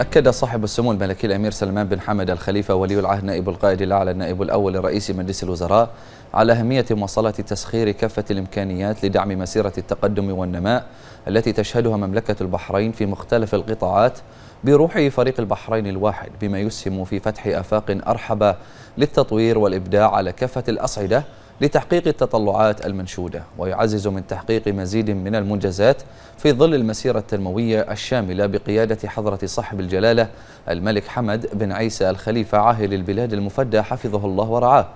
أكد صاحب السمو الملكي الأمير سلمان بن حمد الخليفة ولي العهد نائب القائد الأعلى النائب الأول لرئيس مجلس الوزراء على أهمية مواصلة تسخير كافة الإمكانيات لدعم مسيرة التقدم والنماء التي تشهدها مملكة البحرين في مختلف القطاعات بروح فريق البحرين الواحد بما يسهم في فتح آفاق أرحب للتطوير والإبداع على كافة الأصعدة لتحقيق التطلعات المنشودة ويعزز من تحقيق مزيد من المنجزات في ظل المسيرة التنموية الشاملة بقيادة حضرة صاحب الجلالة الملك حمد بن عيسى الخليفة عاهل البلاد المفدى حفظه الله ورعاه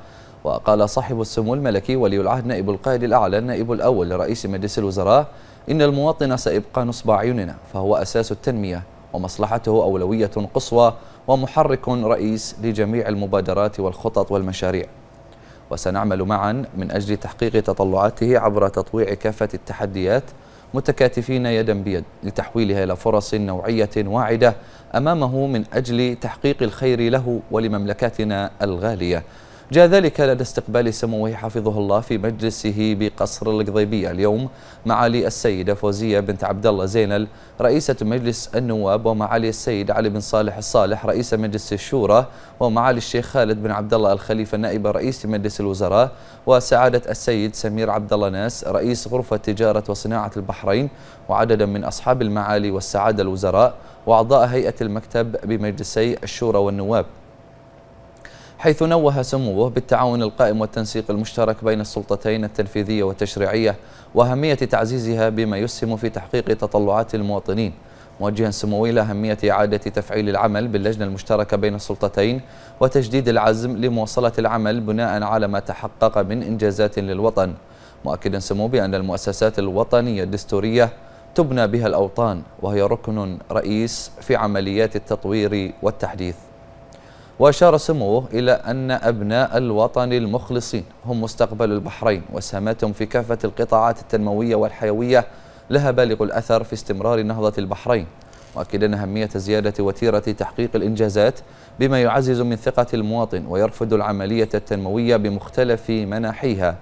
وقال صاحب السمو الملكي ولي العهد نائب القائد الأعلى النائب الأول لرئيس مجلس الوزراء إن المواطن سيبقى نصب عيننا فهو أساس التنمية ومصلحته أولوية قصوى ومحرك رئيس لجميع المبادرات والخطط والمشاريع وسنعمل معا من أجل تحقيق تطلعاته عبر تطويع كافة التحديات متكاتفين يدا بيد لتحويلها إلى فرص نوعية واعدة أمامه من أجل تحقيق الخير له ولمملكتنا الغالية جاء ذلك لدى استقبال سموه حفظه الله في مجلسه بقصر القضيبية اليوم معالي السيدة فوزية بنت عبد الله زينل رئيسة مجلس النواب ومعالي السيد علي بن صالح الصالح رئيس مجلس الشورى ومعالي الشيخ خالد بن عبد الله الخليفة نائب رئيس مجلس الوزراء وسعادة السيد سمير عبد الله ناس رئيس غرفة تجارة وصناعة البحرين وعددا من أصحاب المعالي والسعادة الوزراء وأعضاء هيئة المكتب بمجلسي الشورى والنواب حيث نوه سموه بالتعاون القائم والتنسيق المشترك بين السلطتين التنفيذية والتشريعية وأهمية تعزيزها بما يسهم في تحقيق تطلعات المواطنين موجها سموه إلى أهمية إعادة تفعيل العمل باللجنة المشتركة بين السلطتين وتجديد العزم لمواصلة العمل بناء على ما تحقق من إنجازات للوطن مؤكدا سموه بأن المؤسسات الوطنية الدستورية تبنى بها الأوطان وهي ركن رئيس في عمليات التطوير والتحديث وأشار سموه إلى أن أبناء الوطن المخلصين هم مستقبل البحرين وسهمتهم في كافة القطاعات التنموية والحيوية لها بالغ الأثر في استمرار نهضة البحرين مؤكدا أهمية زيادة وتيرة تحقيق الإنجازات بما يعزز من ثقة المواطن ويرفض العملية التنموية بمختلف مناحيها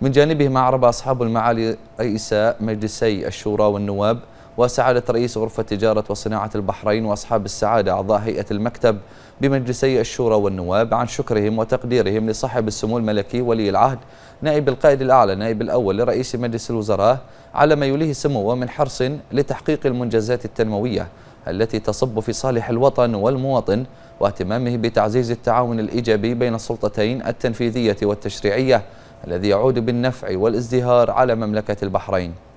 من ما عرب أصحاب المعالي رئيس مجلسي الشورى والنواب وسعادة رئيس غرفة تجارة وصناعة البحرين وأصحاب السعادة أعضاء هيئة المكتب بمجلسي الشورى والنواب عن شكرهم وتقديرهم لصاحب السمو الملكي ولي العهد نائب القائد الأعلى نائب الأول لرئيس مجلس الوزراء على ما يليه سموه من حرص لتحقيق المنجزات التنموية التي تصب في صالح الوطن والمواطن واهتمامه بتعزيز التعاون الإيجابي بين السلطتين التنفيذية والتشريعية الذي يعود بالنفع والازدهار على مملكة البحرين